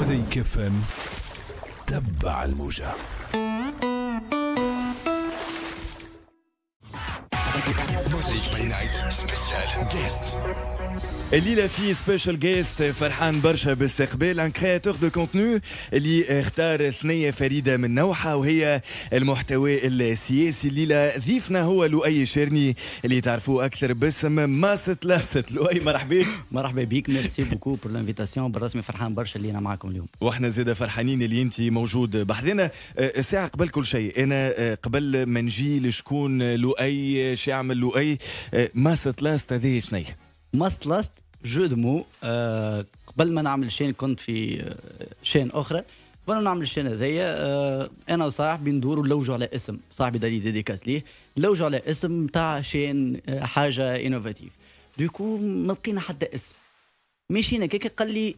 مزيك كفن تبع الموجة موزايك باي نايت سبيسيال جيست الليله في سبيشال جيست فرحان برشا باستقبال ان كرياتور دو كونتنو اللي اختار ثنيه فريده من نوعها وهي المحتوى السياسي الليله ضيفنا هو لؤي شيرني اللي تعرفوه اكثر باسم ماست لاست لؤي مرحبا بك مرحبا بك ميرسي بوكو بور لانفيتاسيون بالرسمي فرحان برشا اللي انا معكم اليوم واحنا زيد فرحانين اللي انت موجود بحذنا أه، ساعه قبل كل شيء انا أه، قبل ما نجي لشكون لؤي شو يعمل لؤي أه، ماست لاست هذه شنيه ماست لاست جو دو مو قبل ما نعمل شين كنت في شين آه، اخرى قبل ما نعمل الشين هذايا آه انا وصاحبي ندوروا نلوجوا على اسم صاحبي دالي ديديكاس ليه نلوجوا على اسم تاع شين آه، حاجه انوفاتيف دوكو ما لقينا حتى اسم مشينا كيكا قال لي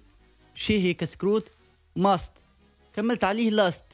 شي هيك سكروت ماست كملت عليه لاست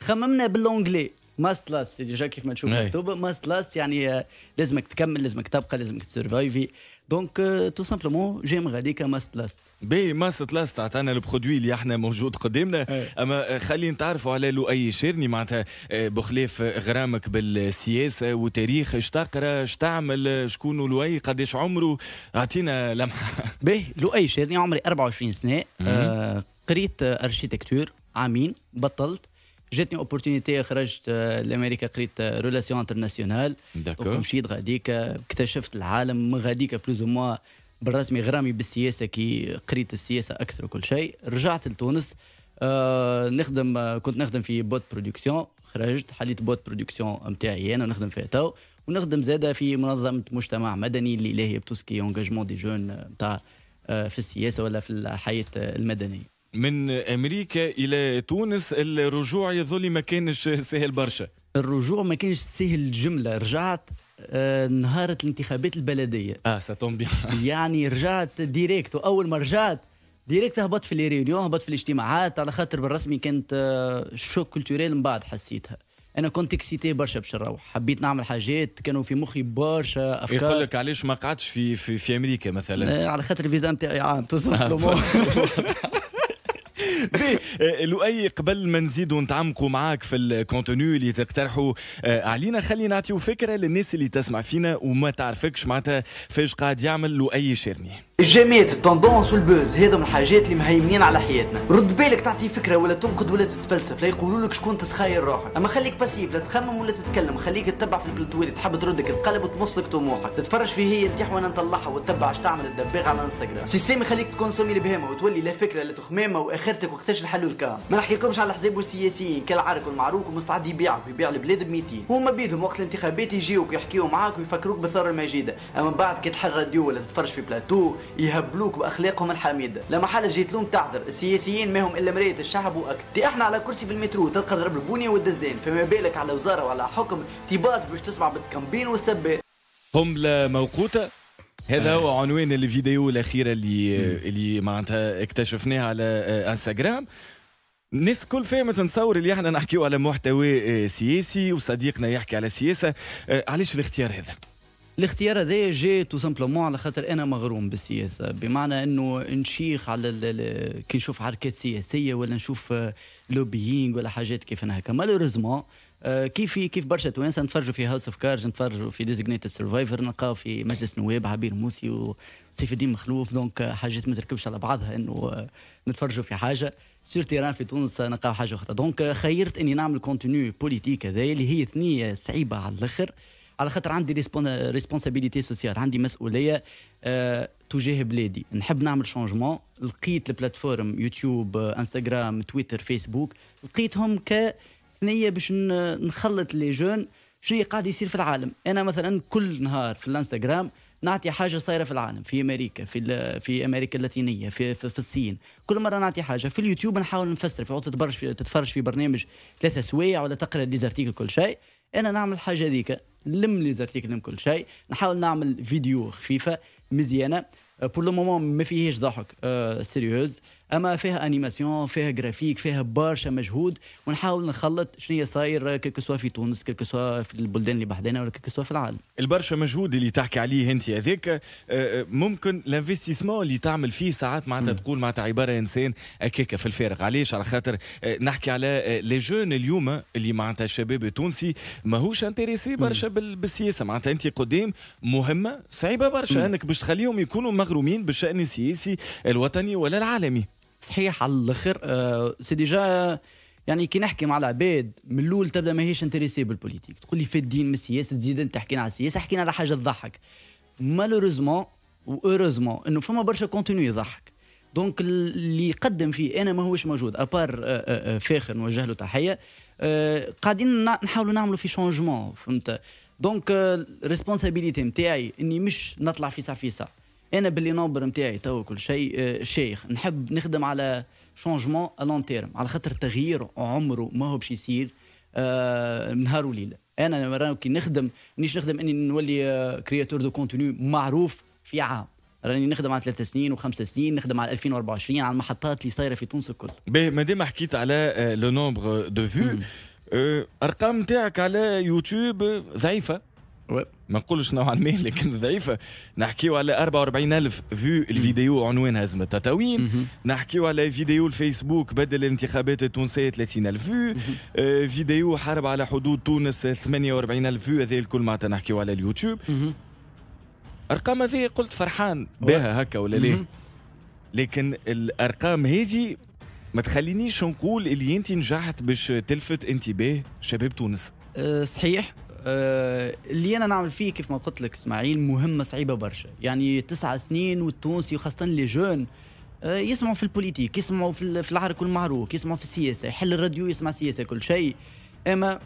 خممنا باللونجلي ماست لاست ديجا كيف ما تشوف مكتوب ماست لاست يعني آه، لازمك تكمل لازمك تبقى لازمك تسرفايفي دونك تو سامبلومون جيم غاديك ماست لاست باهي ماست لاست عطانا البرودوي اللي احنا موجود قدامنا إيه. اما خلينا نتعرفوا على لؤي شيرني معناتها آه، بخلاف غرامك بالسياسه والتاريخ اش تقرا اش تعمل شكون لؤي قداش عمره اعطينا لمحه باهي لؤي شيرني عمري 24 سنه آه، قريت ارشيتكتور عامين بطلت جاتني اوبورتونيتي خرجت آه، لامريكا قريت ريلاسيون انترناسيونال داكور مشيت غاديك آه، اكتشفت العالم من غاديك بلوز موا بالرسمي غرامي بالسياسه كي قريت السياسه اكثر وكل شيء رجعت لتونس آه نخدم آه، كنت نخدم في بوت برودكسيون خرجت حليت بوت برودكسيون نتاعي انا نخدم فيها تو ونخدم زاده في منظمه مجتمع مدني اللي لاهي بتوسكي انجاجمون دي جون نتاع في السياسه ولا في الحياه المدنيه من امريكا الى تونس الرجوع يظل ما كانش سهل برشا الرجوع ما كانش سهل جمله رجعت آه، نهارة الانتخابات البلدية اه ساتون بيان يعني رجعت ديريكت واول ما رجعت ديريكت هبط في لي هبط في الاجتماعات على خاطر بالرسمي كانت شوك آه، كولتوريل من بعد حسيتها انا كنت اكسيتي برشا باش نروح حبيت نعمل حاجات كانوا في مخي برشا افكار يقول لك علاش ما قعدتش في, في في امريكا مثلا آه، على خاطر الفيزا نتاعي عام تصل آه، لؤي قبل ما نزيد ونتعمقوا معاك في الكونتوني اللي تقترحوا آه، علينا خلينا نعطيو فكره للناس اللي تسمع فينا وما تعرفكش معناتها فاش قاعد يعمل لؤي شيرني الجامات التوندونس والبوز هذا من الحاجات اللي مهيمنين على حياتنا رد بالك تعطي فكره ولا تنقد ولا تتفلسف لا يقولوا لك شكون تسخاير روحك اما خليك باسيف لا تخمم ولا تتكلم خليك تتبع في البلتوالي تحب تردك تقلب وتمص لك طموحك تتفرج في هي تطيح وانا نطلعها وتتبع اش تعمل الدباغ على انستغرام سيستم يخليك تكونسومي البهامه وتولي لا فكره لا تخمامه واخرتك وقتاش نحلوا الكام ما راح على الحزب السياسيين كالعرك والمعروك ومستعد يبيعك ويبيع البلاد ب 200 هما بيدهم وقت الانتخابات يجيوك يحكيو معاك ويفكروك بالثوره المجيده اما بعد كي تحل راديو ولا تتفرج في بلاتو يهبلوك باخلاقهم الحميده لما حل جيت لهم تعذر السياسيين ما هم الا مرايه الشعب واكثر احنا على كرسي في المترو تلقى ضرب البنيه والدزان فما بالك على وزاره وعلى حكم تباز باش تسمع بالكامبين والسبات لا موقوته هذا آه. هو عنوان الفيديو الاخيره اللي اللي معناتها اكتشفناها على انستغرام آه، الناس الكل فهمت نتصور اللي احنا نحكيو على محتوى آه، سياسي وصديقنا يحكي على السياسه علاش الاختيار هذا؟ الاختيار هذا جاء تو سامبلومون على خاطر انا مغروم بالسياسه بمعنى انه نشيخ على كي نشوف حركات سياسيه ولا نشوف لوبيينغ ولا حاجات كيف انا هكا مالوريزمون آه، كيف كيف برشا توانسه نتفرجوا في هاوس اوف كارج نتفرجوا في ديزيجنيتد سرفايفر نلقاو في مجلس نواب عبير موسي وسيف الدين مخلوف دونك حاجات ما تركبش على بعضها انه آه، نتفرجوا في حاجه سير تيران في تونس نلقاو حاجه اخرى دونك خيرت اني نعمل كونتوني بوليتيك هذايا اللي هي ثنيه صعيبه على الاخر على خاطر عندي ريسبونسابيليتي سوسيال عندي مسؤوليه أه تجاه بلادي نحب نعمل شونجمون لقيت البلاتفورم يوتيوب انستغرام تويتر فيسبوك لقيتهم ك ثنيه باش نخلط لي جون شنو قاعد يصير في العالم انا مثلا كل نهار في الانستغرام نعطي حاجه صايره في العالم في امريكا في في امريكا اللاتينيه في, في, في الصين كل مره نعطي حاجه في اليوتيوب نحاول نفسر في تتفرج في تتفرج في برنامج ثلاثة سوايع ولا تقرا ديزارتيكل كل شيء انا نعمل الحاجه ذيك نلم ليزارتيكل كل شيء نحاول نعمل فيديو خفيفه مزيانه بور لو مومون ما فيهش ضحك أه سيريوز اما فيها انيماسيون فيها جرافيك فيها برشا مجهود ونحاول نخلط شنو هي صاير كلكسوا في تونس كلكسوا في البلدان اللي بحدنا ولا كلكسوا في العالم البرشا مجهود اللي تحكي عليه انت هذاك آه، آه، ممكن لانفستيسمون اللي تعمل فيه ساعات معناتها تقول معناتها عباره انسان هكاك في الفارغ علاش على خاطر آه، نحكي على لي جون اليوم اللي معناتها الشباب التونسي ماهوش انتريسي برشا بالسياسه معناتها انت قدام مهمه صعيبه برشا انك باش تخليهم يكونوا مغرومين بالشان السياسي الوطني ولا العالمي صحيح على الاخر أه سي ديجا يعني كي نحكي مع العباد من الاول تبدا ماهيش انتريسي بالبوليتيك تقول لي في الدين من السياسه تزيد انت تحكينا على السياسه حكينا على حاجه تضحك مالوريزمون وهوروزمون انه فما برشا كونتينيو يضحك دونك اللي يقدم فيه انا ماهوش موجود ابار آه، آه، آه، فاخر نوجه له تحيه قاعدين نحاولوا نعملوا في شونجمون فهمت دونك ريسبونسابيليتي نتاعي اني مش نطلع في فيسع انا باللي نومبر نتاعي تو كل شيء آه، شيخ نحب نخدم على شونجمون لون تيرم على خاطر التغيير عمره ما هو باش يصير آه، نهار وليله انا كي نخدم مانيش نخدم اني نولي كرياتور دو كونتوني معروف في عام راني نخدم على ثلاث سنين وخمس سنين نخدم على 2024 على المحطات اللي صايره في تونس الكل. باهي ما دام حكيت على لو نومبر دو فيو ارقام نتاعك على يوتيوب ضعيفه ما نقولش نوعا ما لكن ضعيفه نحكيو على 44 الف فيو الفيديو عنوان هزم التطاوين نحكيو على فيديو الفيسبوك بدل الانتخابات التونسيه 30 الف فيو آه، فيديو حرب على حدود تونس 48 الف فيو هذا الكل معناتها نحكيو على اليوتيوب ارقام هذه قلت فرحان بها هكا ولا ليه لكن الارقام هذه ما تخلينيش نقول اللي انت نجحت باش تلفت انتباه شباب تونس آه، صحيح آه، اللي انا نعمل فيه كيف ما قلت لك اسماعيل مهمه صعيبه برشا يعني تسعة سنين والتونسي وخاصه لي جون آه، يسمعوا في البوليتيك يسمعوا في العرق والمعروك يسمعوا في السياسه يحل الراديو يسمع سياسه كل شيء اما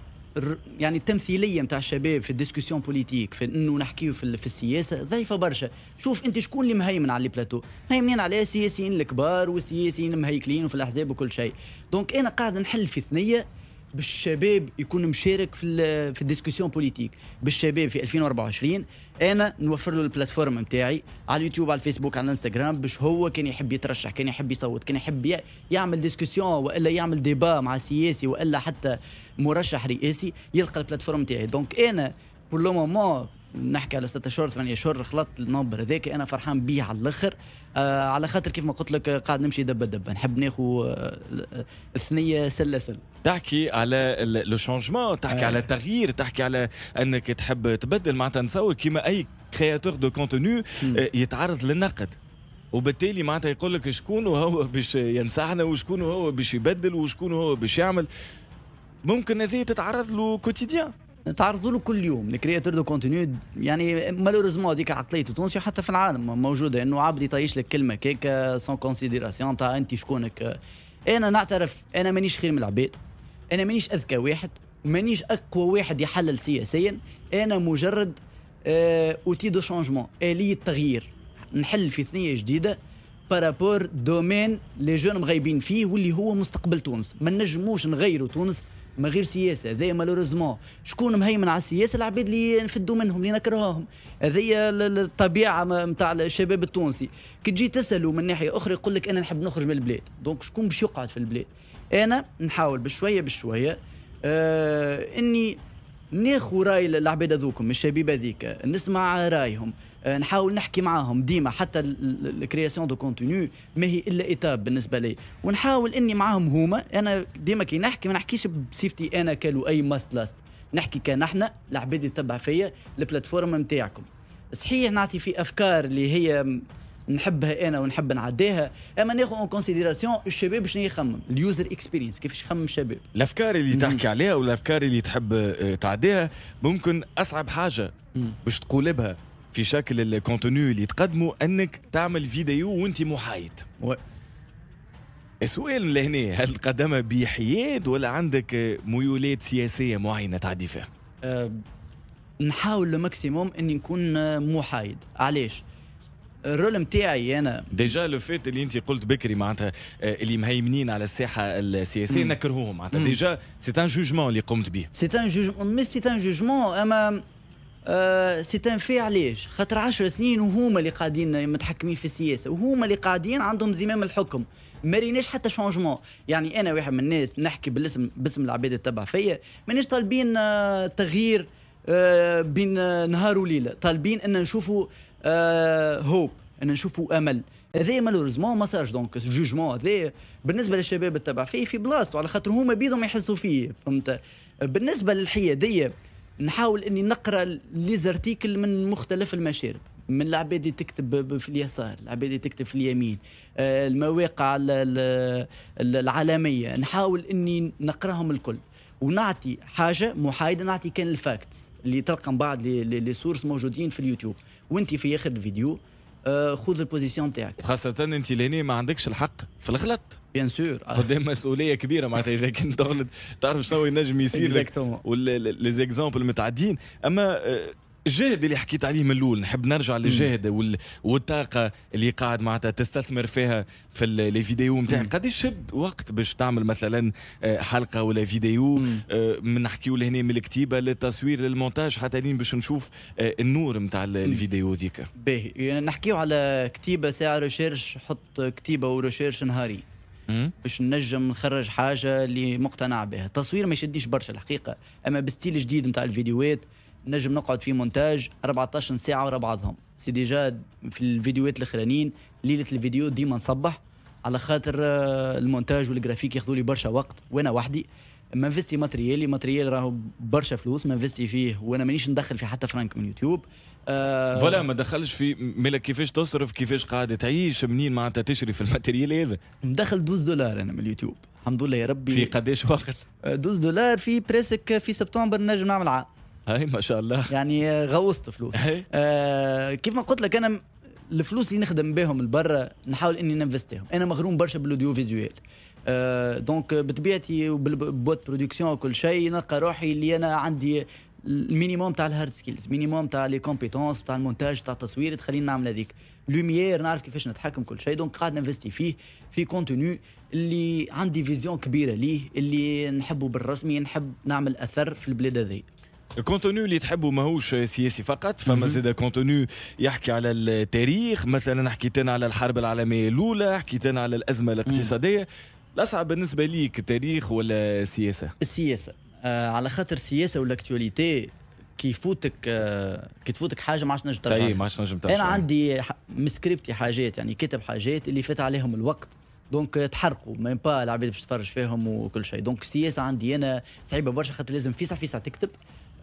يعني التمثيليه نتاع الشباب في الديسكسيون بوليتيك في انه نحكيو في, في السياسه ضعيفه برشا شوف انت شكون اللي مهيمن على البلاتو مهيمنين على السياسيين الكبار والسياسيين مهيكلين وفي الاحزاب وكل شيء دونك انا قاعد نحل في ثنيه بالشباب يكون مشارك في في الديسكسيون بوليتيك بالشباب في 2024 انا نوفر له البلاتفورم نتاعي على اليوتيوب على الفيسبوك على الانستغرام باش هو كان يحب يترشح كان يحب يصوت كان يحب يعمل ديسكسيون والا يعمل ديبا مع سياسي والا حتى مرشح رئاسي يلقى البلاتفورم نتاعي دونك انا بور لو مومون نحكي على ستة شهور ثمانية شهور خلطت النمبر هذاك انا فرحان بيه على الاخر آه على خاطر كيف ما قلت لك قاعد نمشي دبه دبه نحب ناخذ آه الثنيه سله سله تحكي على لو شونجمون تحكي آه. على التغيير تحكي على انك تحب تبدل معناتها نصور كيما اي كرياتور دو كونتوني يتعرض للنقد وبالتالي معناتها يقول لك شكون هو باش ينصحنا وشكون هو باش يبدل وشكون هو باش يعمل ممكن هذه تتعرض له كوتيديان تعرضوا له كل يوم الكرياتور دو كونتينيو يعني مالوريزمون هذيك عقليه تونسي وحتى في العالم موجوده انه عبد يطيش لك كلمه كيك سون كونسيديراسيون تاع انت شكونك آه، انا نعترف انا مانيش خير من العباد انا مانيش اذكى واحد مانيش اقوى واحد يحلل سياسيا انا مجرد اوتي دو شونجمون اليه تغيير نحل في ثنيه جديده بارابور دومين لي جون مغيبين فيه واللي هو مستقبل تونس ما نجموش نغيروا تونس من غير سياسه هذايا مالوريزمون شكون مهيمن على السياسه العباد اللي نفدوا منهم اللي نكرهوهم هذايا الطبيعه نتاع الشباب التونسي كي تجي تساله من ناحيه اخرى يقول لك انا نحب نخرج من البلاد دونك شكون باش يقعد في البلاد انا نحاول بشويه بشويه آه اني ناخو راي العباد هذوكم الشبيبه ذيك نسمع رايهم آه، نحاول نحكي معاهم ديما حتى الكرياسيون دو كونتوني ما هي الا ايتاب بالنسبه لي ونحاول اني معاهم هما انا ديما كي نحكي ما نحكيش بصفتي انا كالو اي ماست لاست نحكي كان احنا العباد يتبع فيا البلاتفورم نتاعكم صحيح نعطي في افكار اللي هي نحبها انا ونحب نعديها اما ناخذ اون كونسيديراسيون الشباب شنو يخمم اليوزر اكسبيرينس كيفاش يخمم الشباب الافكار اللي تحكي عليها والافكار اللي تحب آه، تعديها ممكن اصعب حاجه باش تقول بها في شكل الكونتوني اللي تقدمه انك تعمل فيديو وانت محايد و... السؤال لهنا هل تقدمها بحياد ولا عندك ميولات سياسيه معينه تعدي فيها؟ أه نحاول الماكسيموم اني نكون محايد علاش؟ الرول نتاعي انا ديجا لو فيت اللي انت قلت بكري معناتها أه، اللي مهيمنين على الساحه السياسيه نكرهوهم معناتها ديجا سي ان جوجمون اللي قمت به سي ان جوجمون مي سي ان جوجمون اما سي ان في علاش خاطر 10 سنين وهما اللي قاعدين متحكمين في السياسه وهما اللي قاعدين عندهم زمام الحكم ما ريناش حتى شونجمون يعني انا واحد من الناس نحكي بالاسم باسم العباد التبع فيا مانيش طالبين آه، تغيير آه، بين آه، نهار وليله طالبين ان نشوفوا هوب ان نشوفوا امل هذا مالوريزمون ما صارش دونك جوجمون هذا بالنسبه للشباب التبع فيا في بلاصته على خاطر هما بيدهم يحسوا فيه فهمت بالنسبه للحياديه نحاول اني نقرا لي من مختلف المشارب من العباد اللي تكتب في اليسار العباد اللي تكتب في اليمين آه، المواقع العالميه نحاول اني نقراهم الكل ونعطي حاجه محايده نعطي كان الفاكتس اللي تلقى من لي سورس موجودين في اليوتيوب وانت في اخر الفيديو آه، خذ البوزيسيون تاعك خاصة انت لهنا ما عندكش الحق في الغلط بيان سور قدام مسؤوليه كبيره معناتها اذا كنت تغلط تعرف شنو ينجم يصير لك ولي زيكزامبل متعدين اما آه، الجهد اللي حكيت عليه من الاول نحب نرجع للجهد وال... والطاقه اللي قاعد معناتها تستثمر فيها في لي فيديو نتاعك قداش شد وقت باش تعمل مثلا آه، حلقه ولا فيديو آه، من نحكيو لهنا من الكتيبه للتصوير للمونتاج حتى لين باش نشوف آه، النور نتاع الفيديو ذيك باهي يعني نحكيو على كتيبه ساعه ريشيرش حط كتيبه وريشيرش نهاري باش نجم نخرج حاجه اللي مقتنع بها التصوير ما يشدنيش برشا الحقيقه اما بستيل جديد نتاع الفيديوهات نجم نقعد في مونتاج 14 ساعه ورا بعضهم سي ديجا في الفيديوهات الاخرانيين ليله الفيديو ديما نصبح على خاطر آه، المونتاج والجرافيك ياخذوا لي برشا وقت وانا وحدي منفستي ماتريالي ماتريال راهو برشا فلوس منفستي فيه وانا مانيش ندخل في حتى فرانك من يوتيوب آه، فوالا ما دخلش في ملا كيفاش تصرف كيفاش قاعده تعيش منين معناتها تشري في الماتريال هذا مدخل 12 دولار انا من اليوتيوب الحمد لله يا ربي في قداش وقت 12 آه، دولار في بريسك في سبتمبر نجم نعمل عام هاي ما شاء الله يعني آه، غوصت فلوس آه كيف ما قلت لك انا الفلوس اللي نخدم بهم لبرا نحاول اني ننفستهم انا مغروم برشا بالاوديو فيزيوال آه دونك بطبيعتي وبالبوت برودكسيون وكل شيء نلقى روحي اللي انا عندي المينيموم تاع الهارد سكيلز مينيموم تاع لي كومبيتونس تاع المونتاج تاع التصوير تخليني نعمل هذيك لوميير نعرف كيفاش نتحكم كل شيء دونك قاعد نفستي فيه في كونتوني اللي عندي فيزيون كبيره ليه اللي نحبه بالرسمي نحب نعمل اثر في البلاد هذه الكونتوني اللي تحبه ماهوش سياسي فقط فما زاد كونتوني يحكي على التاريخ مثلا حكيت انا على الحرب العالميه الاولى حكيت انا على الازمه الاقتصاديه الاصعب بالنسبه ليك التاريخ ولا السياسه السياسه آه على خاطر السياسه والاكتواليتي كي يفوتك آه كي تفوتك حاجه ما عادش نجم ترجع ما عادش نجم ترجع انا عندي مسكريبتي حاجات يعني كتب حاجات اللي فات عليهم الوقت دونك تحرقوا ما با العباد باش تفرج فيهم وكل شيء دونك السياسه عندي انا صعيبه برشا خاطر لازم فيسع فيسع تكتب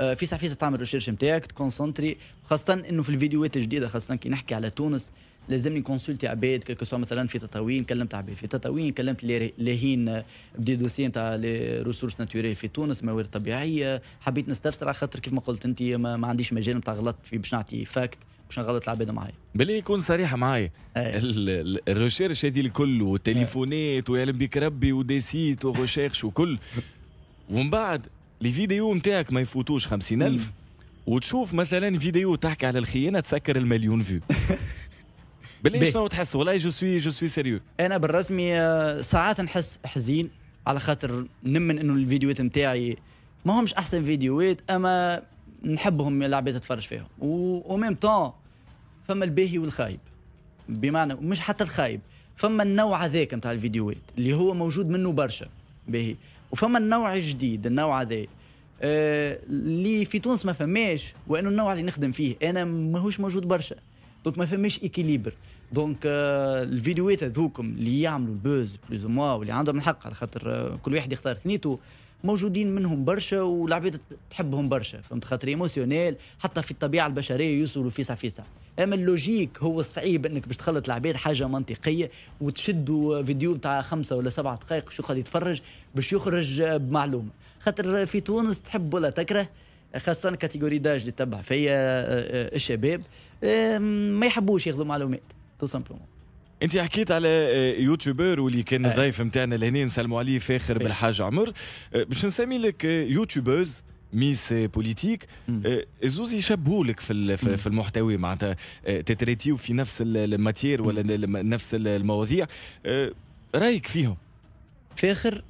آه، في ساعه في تعمل ريشيرش نتاعك تكونسنتري خاصه انه في الفيديوهات الجديده خاصه كي نحكي على تونس لازمني كونسلتي عباد كسوا مثلا في تطاوين كلمت عباد في تطاوين كلمت لاهين آه، بدي دوسي نتاع لي ريسورس ناتوريل في تونس موارد طبيعيه حبيت نستفسر على خاطر كيف ما قلت انت ما, ما عنديش مجال نتاع غلط في باش نعطي فاكت باش نغلط العباد معايا بالله يكون صريح معايا إيه. الريشيرش هذه الكل إيه. والتليفونات ويعلم بك ربي وديسيت وغوشيرش وكل ومن بعد لي فيديو نتاعك ما يفوتوش 50000 وتشوف مثلا فيديو تحكي على الخيانه تسكر المليون فيو بالله شنو تحس والله جو سوي جو سوي سيريو انا بالرسمي آه، ساعات نحس حزين على خاطر نمن انه الفيديوهات نتاعي ما همش احسن فيديوهات اما نحبهم العباد تتفرج فيهم و ميم طون فما الباهي والخايب بمعنى مش حتى الخايب فما النوع هذاك نتاع الفيديوهات اللي هو موجود منه برشا باهي وفما النوع الجديد النوع هذا آه، اللي آه في تونس ما فماش وانه النوع اللي نخدم فيه انا ماهوش موجود برشا دونك ما فماش ايكيليبر دونك آه الفيديوهات هذوكم اللي يعملوا البوز بلوز موا واللي عندهم الحق على خاطر آه كل واحد يختار ثنيته موجودين منهم برشا والعباد تحبهم برشا فهمت خاطر ايموسيونيل حتى في الطبيعه البشريه يوصلوا فيسع فيسع اما اللوجيك هو الصعيب انك باش تخلط العباد حاجه منطقيه وتشدوا فيديو نتاع خمسه ولا سبعة دقائق شو قاعد يتفرج باش يخرج آه، بمعلومه خاطر في تونس تحب ولا تكره خاصة كاتيجوري داج اللي تبع فيا آه، آه، الشباب ما يحبوش ياخذوا معلومات تو سامبلومون انت حكيت على يوتيوبر واللي كان الضيف نتاعنا لهنا نسلموا عليه فاخر إيه. بالحاج عمر باش نسمي لك يوتيوبرز ميس بوليتيك آه، زوز يشبهوا لك في في المحتوى معناتها آه، تتريتيو في نفس الماتير ولا نفس المواضيع آه، رايك فيهم فاخر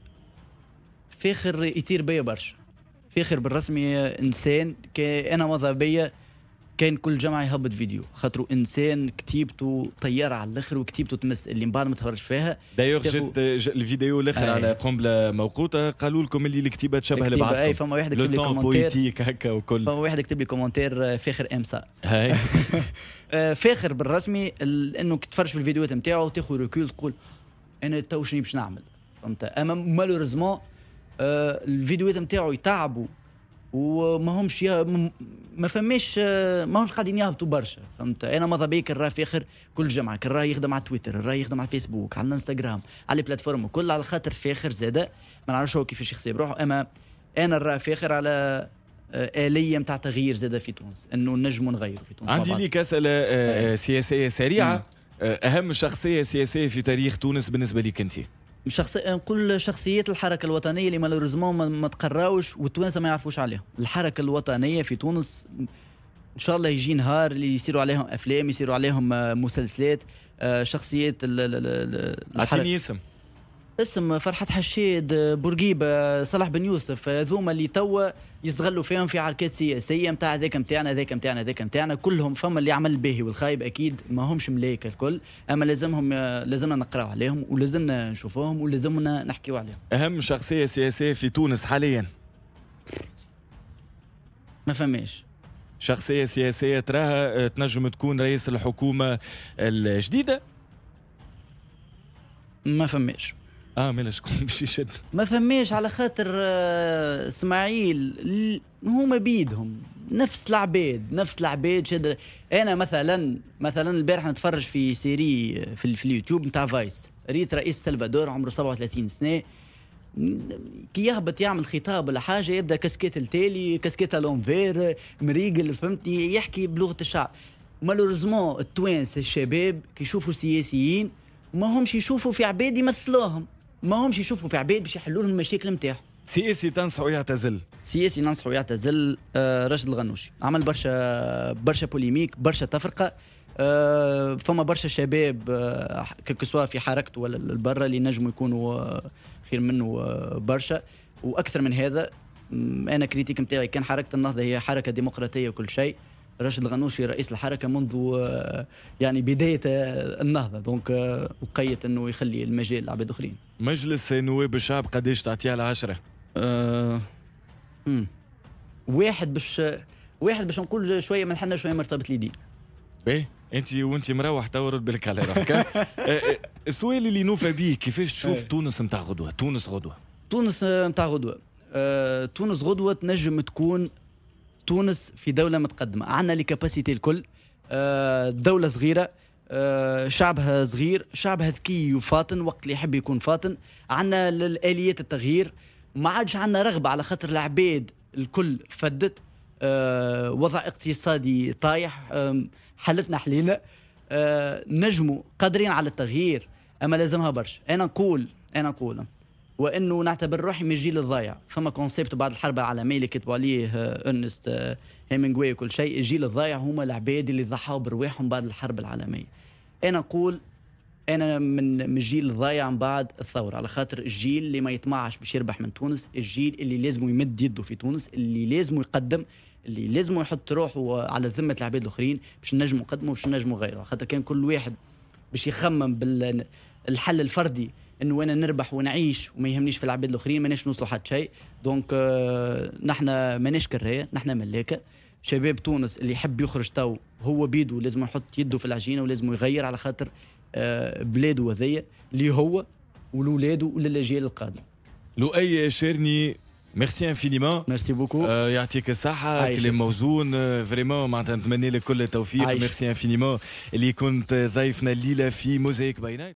فاخر يطير بيا برشا فاخر بالرسمي انسان كي انا ماذا بيا كان كل جمعه يهبط فيديو خاطر انسان كتيبته طياره على الاخر وكتيبته تمس اللي من بعد ما تفرج فيها دايوغ جت جات الفيديو الاخر على آه. قنبله موقوته قالوا لكم اللي الكتيبه تشبه لبعضها اي فما واحد كتب لي كومنتير هكا وكل فما واحد كتب لي كومنتير آه، فاخر امسا هاي آه، فاخر بالرسمي انه تفرج في الفيديوهات نتاعو تاخذ ريكول تقول انا تو شنو باش نعمل فهمت اما مالوريزمون الفيديوهات نتاعو يتعبوا وما همش يا ما فماش آه، ما همش قاعدين يهبطوا برشا فهمت انا ماذا بيا كان اخر كل جمعه كان يخدم على تويتر راه يخدم على الفيسبوك على الانستغرام على البلاتفورم وكل على خاطر في اخر زاده ما نعرفش هو كيفاش يحسب روحه اما انا راه اخر على آه، آلية متاع تغيير زادة في تونس انه نجموا نغيروا في تونس عندي ليك أسئلة آه، سياسية سريعة أهم شخصية سياسية في تاريخ تونس بالنسبة لك أنت شخص... نقول شخصيات الحركه الوطنيه اللي مالوريزمون ما, ما تقراوش والتوانسه ما يعرفوش عليهم الحركه الوطنيه في تونس ان شاء الله يجي نهار اللي يصيروا عليهم افلام يصيروا عليهم مسلسلات آه، شخصيات اعطيني اسم اسم فرحة حشيد بورقيبة صلاح بن يوسف ذوما اللي توا يستغلوا فيهم في عركات سياسية نتاع ذاك نتاعنا ذاك نتاعنا ذاك نتاعنا كلهم فما اللي عمل باهي والخايب أكيد ما همش ملايكة الكل أما لازمهم لازمنا نقراو عليهم ولازمنا نشوفوهم ولازمنا نحكيو عليهم أهم شخصية سياسية في تونس حاليا ما فماش شخصية سياسية تراها آه، تنجم تكون رئيس الحكومة الجديدة ما فماش اه مالا شكون باش يشد ما فماش على خاطر آه، اسماعيل هما بيدهم نفس العباد نفس العباد شد انا مثلا مثلا البارح نتفرج في سيري آه، في, في اليوتيوب نتاع فايس ريت رئيس سلفادور عمره 37 سنه كي يهبط يعمل خطاب ولا حاجه يبدا كاسكيت التالي كاسكيت لونفير مريقل فهمتني يحكي بلغه الشعب مالوريزمون التوانسه الشباب كي يشوفوا سياسيين ما همش يشوفوا في عباد يمثلوهم ما همش يشوفوا في عباد باش يحلوا لهم المشاكل نتاعهم سياسي تنصحوا يعتزل سياسي ننصحوا يعتزل آه راشد الغنوشي عمل برشا برشا بوليميك برشا تفرقه آه فما برشا شباب آه سوا في حركته ولا برا اللي نجموا يكونوا آه خير منه آه برشا واكثر من هذا انا كريتيك نتاعي كان حركه النهضه هي حركه ديمقراطيه وكل شيء راشد الغنوشي رئيس الحركة منذ آه، يعني بداية آه، النهضة دونك آه، وقيت أنه يخلي المجال لعباد آخرين مجلس نواب الشعب قديش تعطيه على عشرة؟ أه... واحد باش واحد باش نقول شوية من حنا شوية مرتبط لي دي ايه انت وانت مروح تورد رد بالك على روحك السؤال اللي نوفى بيه كيفاش تشوف إيه. تونس نتاع غدوه تونس غدوه تونس نتاع غدوه أه... تونس غدوه تنجم تكون تونس في دوله متقدمه عندنا لي كاباسيتي الكل آه، دوله صغيره آه، شعبها صغير شعبها ذكي وفاطن وقت اللي يحب يكون فاطن عندنا الاليات التغيير ما عادش عندنا رغبه على خاطر العباد الكل فدت آه، وضع اقتصادي طايح حالتنا حلينا نجموا قادرين على التغيير اما لازمها برشا انا نقول انا نقول وانه نعتبر روحي من الجيل الضايع فما كونسيبت بعد الحرب العالميه اللي كتبوا عليه ارنست آه، هيمنجواي آه، وكل شيء الجيل الضايع هما العباد اللي ضحاوا برواحهم بعد الحرب العالميه انا نقول انا من الجيل الضايع من بعد الثوره على خاطر الجيل اللي ما يطمعش باش يربح من تونس الجيل اللي لازم يمد يده في تونس اللي لازم يقدم اللي لازم يحط روحه على ذمه العباد الاخرين باش نجموا نقدموا باش نجموا غيره خاطر كان كل واحد باش يخمم بالحل الفردي انه انا نربح ونعيش وما يهمنيش في العباد الاخرين ماناش نوصلوا حتى شيء دونك آه، نحن ماناش كرايه نحن ملاكه شباب تونس اللي يحب يخرج تو هو بيدو لازم يحط يده في العجينه ولازم يغير على خاطر آه، بلاده هذيا اللي هو ولولاده وللاجيال القادمه لؤي شيرني ميرسي انفينيمون ميرسي بوكو آه يعطيك الصحة كلام موزون فريمون آه، معناتها نتمنى لك كل التوفيق ميرسي انفينيمون اللي كنت ضيفنا الليلة في موزايك باي